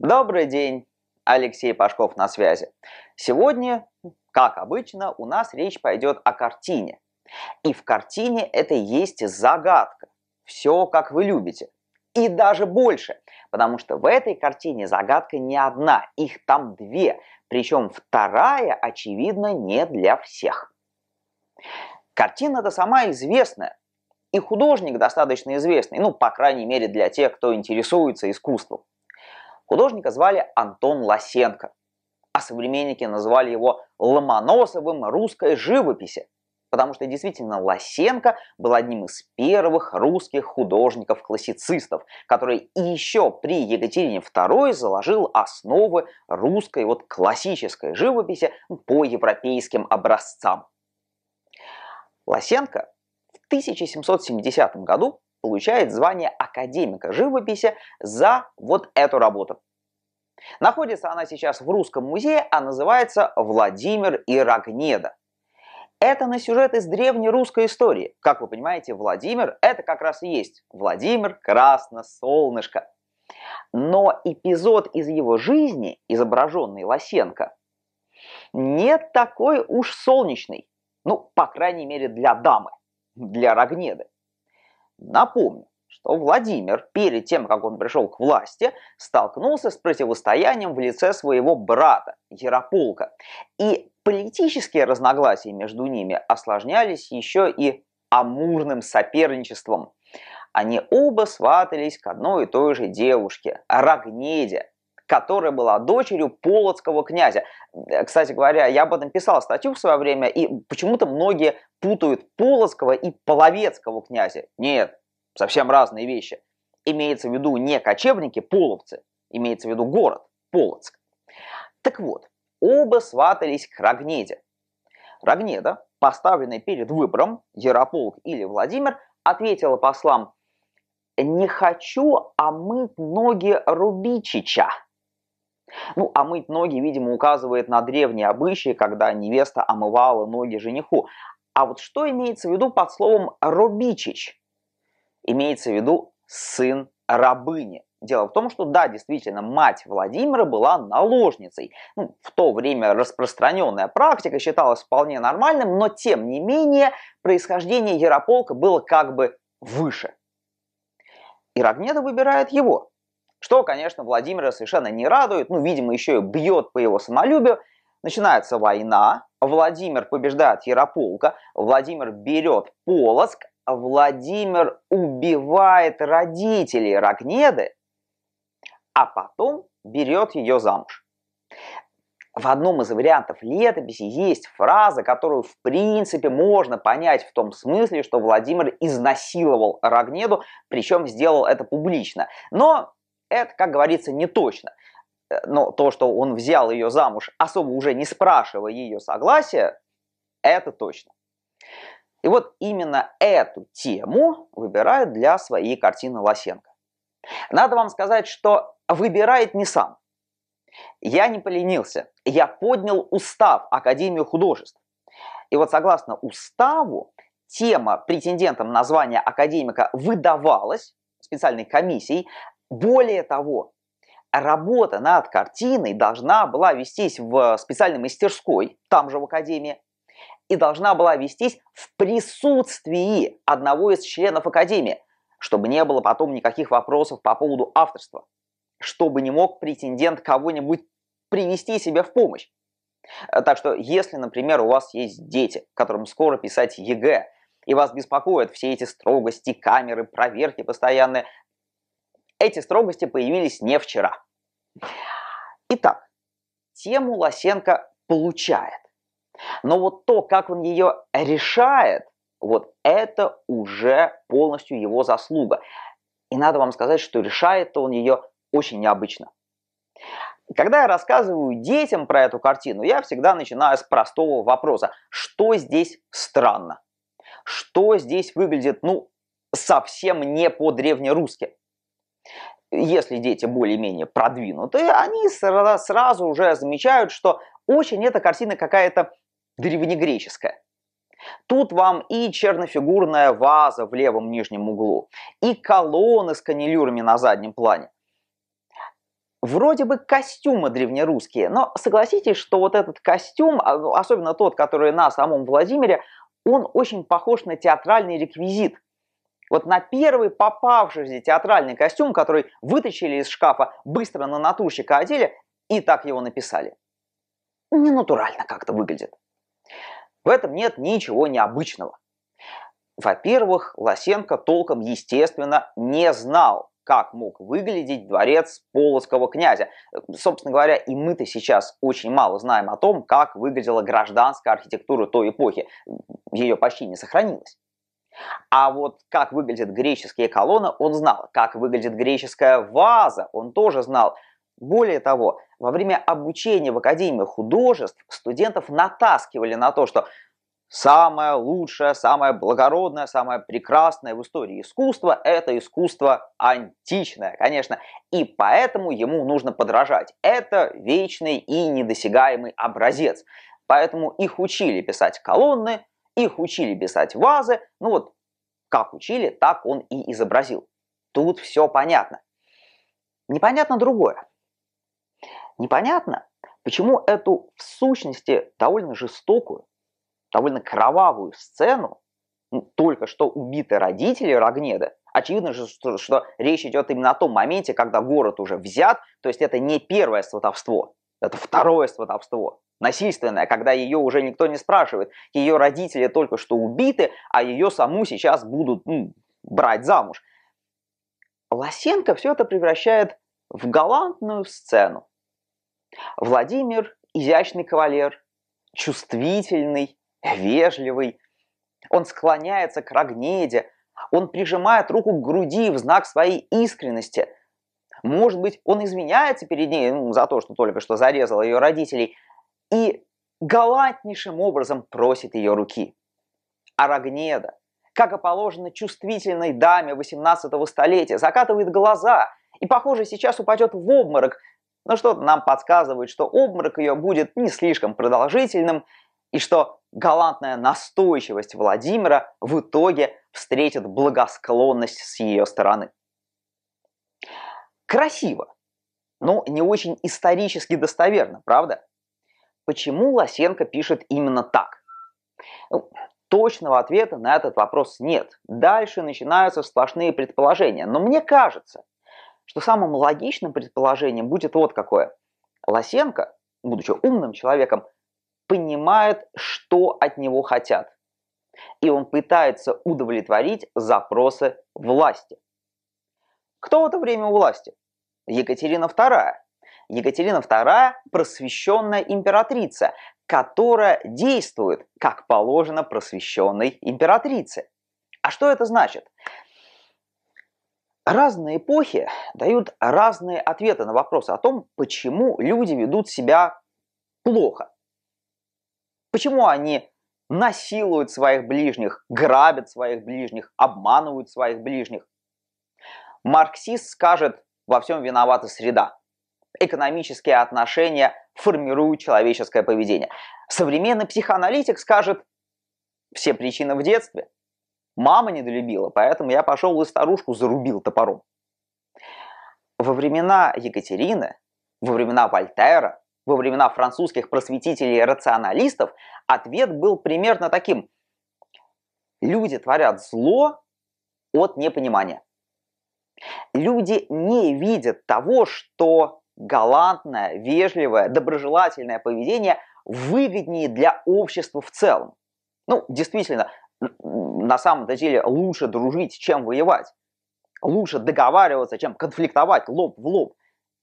Добрый день, Алексей Пашков на связи. Сегодня, как обычно, у нас речь пойдет о картине. И в картине это есть загадка. Все, как вы любите. И даже больше, потому что в этой картине загадка не одна, их там две, причем вторая, очевидно, не для всех. Картина-то сама известная, и художник достаточно известный, ну, по крайней мере, для тех, кто интересуется искусством. Художника звали Антон Лосенко, а современники называли его Ломоносовым русской живописи, потому что действительно Лосенко был одним из первых русских художников-классицистов, который еще при Екатерине II заложил основы русской вот классической живописи по европейским образцам. Лосенко в 1770 году получает звание академика живописи за вот эту работу. Находится она сейчас в Русском музее, а называется «Владимир и Рогнеда». Это на сюжет из древней русской истории. Как вы понимаете, Владимир – это как раз и есть Владимир Красносолнышко. Но эпизод из его жизни, изображенный Лосенко, не такой уж солнечный. Ну, по крайней мере, для дамы, для Рогнеды. Напомню, что Владимир, перед тем, как он пришел к власти, столкнулся с противостоянием в лице своего брата Ярополка. И политические разногласия между ними осложнялись еще и амурным соперничеством. Они оба сватались к одной и той же девушке, Рогнеде, которая была дочерью полоцкого князя. Э, кстати говоря, я об этом писал статью в свое время, и почему-то многие путают полоцкого и половецкого князя. Нет, совсем разные вещи. Имеется в виду не кочевники, половцы, имеется в виду город, Полоцк. Так вот, оба сватались к Рогнеде. Рогнеда, поставленный перед выбором, Ярополк или Владимир, ответила послам – не хочу омыть ноги Рубичича. Ну, а мыть ноги, видимо, указывает на древние обычаи, когда невеста омывала ноги жениху. А вот что имеется в виду под словом «робичич»? Имеется в виду «сын рабыни». Дело в том, что да, действительно, мать Владимира была наложницей. Ну, в то время распространенная практика считалась вполне нормальным, но тем не менее происхождение Ярополка было как бы выше. И Ирогнеда выбирает его – что, конечно, Владимира совершенно не радует, ну, видимо, еще и бьет по его самолюбию. Начинается война, Владимир побеждает Ярополка, Владимир берет Полоцк, Владимир убивает родителей Рогнеды, а потом берет ее замуж. В одном из вариантов летописи есть фраза, которую в принципе можно понять в том смысле, что Владимир изнасиловал Рогнеду, причем сделал это публично. Но это, как говорится, не точно. Э, но то, что он взял ее замуж, особо уже не спрашивая ее согласия, это точно. И вот именно эту тему выбирает для своей картины Лосенко. Надо вам сказать, что выбирает не сам. Я не поленился. Я поднял устав Академии художеств. И вот согласно уставу, тема претендентам на звание академика выдавалась специальной комиссией более того, работа над картиной должна была вестись в э, специальной мастерской, там же в Академии, и должна была вестись в присутствии одного из членов Академии, чтобы не было потом никаких вопросов по поводу авторства, чтобы не мог претендент кого-нибудь привести себе в помощь. Э, так что, если, например, у вас есть дети, которым скоро писать ЕГЭ, и вас беспокоят все эти строгости, камеры, проверки постоянные, эти строгости появились не вчера. Итак, тему Лосенко получает. Но вот то, как он ее решает, вот это уже полностью его заслуга. И надо вам сказать, что решает он ее очень необычно. Когда я рассказываю детям про эту картину, я всегда начинаю с простого вопроса. Что здесь странно? Что здесь выглядит, ну, совсем не по-древнерусски? если дети более-менее продвинутые, они сразу, сразу уже замечают, что очень эта картина какая-то древнегреческая. Тут вам и чернофигурная ваза в левом нижнем углу, и колонны с канилюрами на заднем плане. Вроде бы костюмы древнерусские, но согласитесь, что вот этот костюм, а, ну, особенно тот, который на самом Владимире, он очень похож на театральный реквизит – вот на первый попавшийся театральный костюм, который вытащили из шкафа, быстро на натурщика одели и так его написали. Не натурально как-то выглядит. В этом нет ничего необычного. Во-первых, Лосенко толком, естественно, не знал, как мог выглядеть дворец полоцкого князя. Собственно говоря, и мы-то сейчас очень мало знаем о том, как выглядела гражданская архитектура той эпохи. Ее почти не сохранилось. А вот как выглядит греческие колонны, он знал. Как выглядит греческая ваза, он тоже знал. Более того, во время обучения в Академии художеств студентов натаскивали на то, что самое лучшее, самое благородное, самое прекрасное в истории искусства – это искусство античное, конечно. И поэтому ему нужно подражать. Это вечный и недосягаемый образец. Поэтому их учили писать колонны, их учили писать вазы, ну вот как учили, так он и изобразил. Тут все понятно. Непонятно другое. Непонятно, почему эту в сущности довольно жестокую, довольно кровавую сцену только что убиты родители Рогнеда. Очевидно же, что, что речь идет именно о том моменте, когда город уже взят, то есть это не первое сватовство. Это второе сватовство. Насильственное, когда ее уже никто не спрашивает. Ее родители только что убиты, а ее саму сейчас будут ну, брать замуж. Лосенко все это превращает в галантную сцену. Владимир – изящный кавалер, чувствительный, вежливый. Он склоняется к Рогнеде, он прижимает руку к груди в знак своей искренности – может быть, он извиняется перед ней ну, за то, что только что зарезал ее родителей, и галантнейшим образом просит ее руки. Арагнеда, как и положено чувствительной даме 18 столетия, закатывает глаза и, похоже, сейчас упадет в обморок, но что-то нам подсказывает, что обморок ее будет не слишком продолжительным, и что галантная настойчивость Владимира в итоге встретит благосклонность с ее стороны. Красиво, но не очень исторически достоверно, правда? Почему Лосенко пишет именно так? Ну, точного ответа на этот вопрос нет. Дальше начинаются сплошные предположения. Но мне кажется, что самым логичным предположением будет вот какое. Лосенко, будучи умным человеком, понимает, что от него хотят. И он пытается удовлетворить запросы власти. Кто в это время у власти? Екатерина II. Екатерина II – просвещенная императрица, которая действует, как положено, просвещенной императрице. А что это значит? Разные эпохи дают разные ответы на вопросы о том, почему люди ведут себя плохо. Почему они насилуют своих ближних, грабят своих ближних, обманывают своих ближних. Марксист скажет, во всем виновата среда. Экономические отношения формируют человеческое поведение. Современный психоаналитик скажет, все причины в детстве. Мама недолюбила, поэтому я пошел и старушку зарубил топором. Во времена Екатерины, во времена Вольтера, во времена французских просветителей и рационалистов ответ был примерно таким. Люди творят зло от непонимания. Люди не видят того, что галантное, вежливое, доброжелательное поведение выгоднее для общества в целом. Ну, действительно, на самом деле лучше дружить, чем воевать. Лучше договариваться, чем конфликтовать лоб в лоб.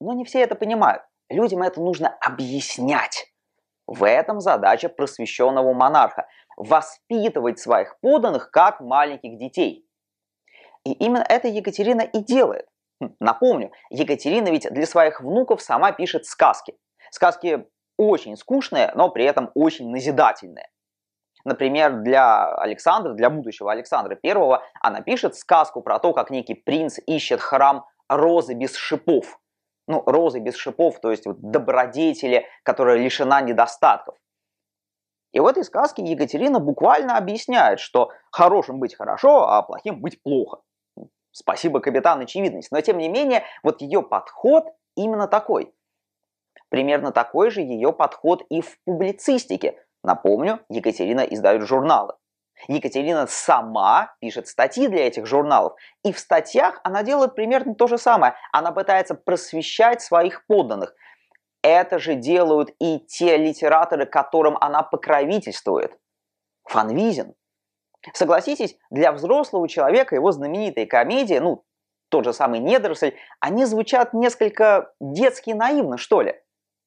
Но не все это понимают. Людям это нужно объяснять. В этом задача просвещенного монарха – воспитывать своих подданных как маленьких детей – и именно это Екатерина и делает. Хм, напомню, Екатерина ведь для своих внуков сама пишет сказки. Сказки очень скучные, но при этом очень назидательные. Например, для Александра, для будущего Александра I, она пишет сказку про то, как некий принц ищет храм розы без шипов. Ну, розы без шипов, то есть вот добродетели, которая лишена недостатков. И в этой сказке Екатерина буквально объясняет, что хорошим быть хорошо, а плохим быть плохо. Спасибо, капитан, очевидность. Но тем не менее, вот ее подход именно такой. Примерно такой же ее подход и в публицистике. Напомню, Екатерина издает журналы. Екатерина сама пишет статьи для этих журналов. И в статьях она делает примерно то же самое. Она пытается просвещать своих подданных. Это же делают и те литераторы, которым она покровительствует. Фанвизин, Согласитесь, для взрослого человека его знаменитые комедии, ну, тот же самый «Недоросль», они звучат несколько детски наивно, что ли.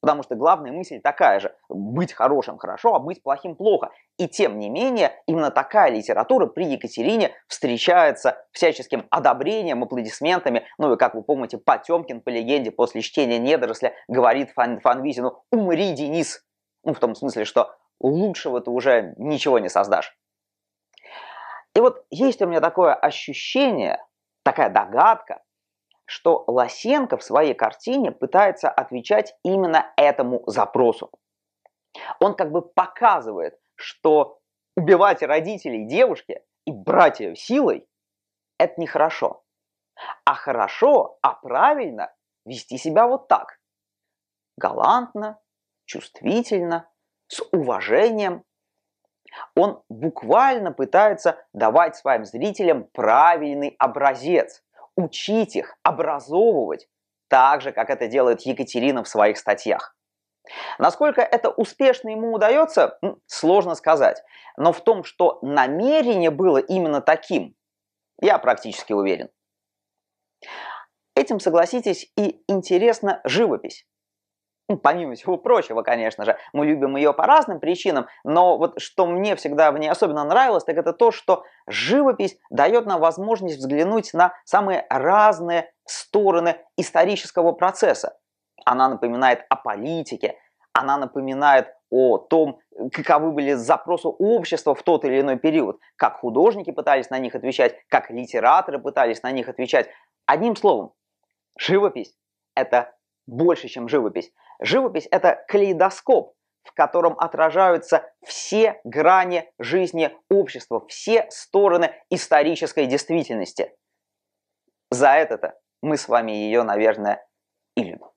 Потому что главная мысль такая же – быть хорошим хорошо, а быть плохим плохо. И тем не менее, именно такая литература при Екатерине встречается всяческим одобрением, аплодисментами. Ну и, как вы помните, Потемкин, по легенде, после чтения «Недоросля» говорит Фан Фанвизину «Умри, Денис!» Ну, в том смысле, что лучшего ты уже ничего не создашь. И вот есть у меня такое ощущение, такая догадка, что Лосенко в своей картине пытается отвечать именно этому запросу. Он как бы показывает, что убивать родителей девушки и брать ее силой – это нехорошо. А хорошо, а правильно вести себя вот так. Галантно, чувствительно, с уважением он буквально пытается давать своим зрителям правильный образец, учить их, образовывать, так же, как это делает Екатерина в своих статьях. Насколько это успешно ему удается, сложно сказать. Но в том, что намерение было именно таким, я практически уверен. Этим, согласитесь, и интересна живопись ну, помимо всего прочего, конечно же, мы любим ее по разным причинам, но вот что мне всегда в ней особенно нравилось, так это то, что живопись дает нам возможность взглянуть на самые разные стороны исторического процесса. Она напоминает о политике, она напоминает о том, каковы были запросы общества в тот или иной период, как художники пытались на них отвечать, как литераторы пытались на них отвечать. Одним словом, живопись – это больше, чем живопись. Живопись – это калейдоскоп, в котором отражаются все грани жизни общества, все стороны исторической действительности. За это-то мы с вами ее, наверное, и любим.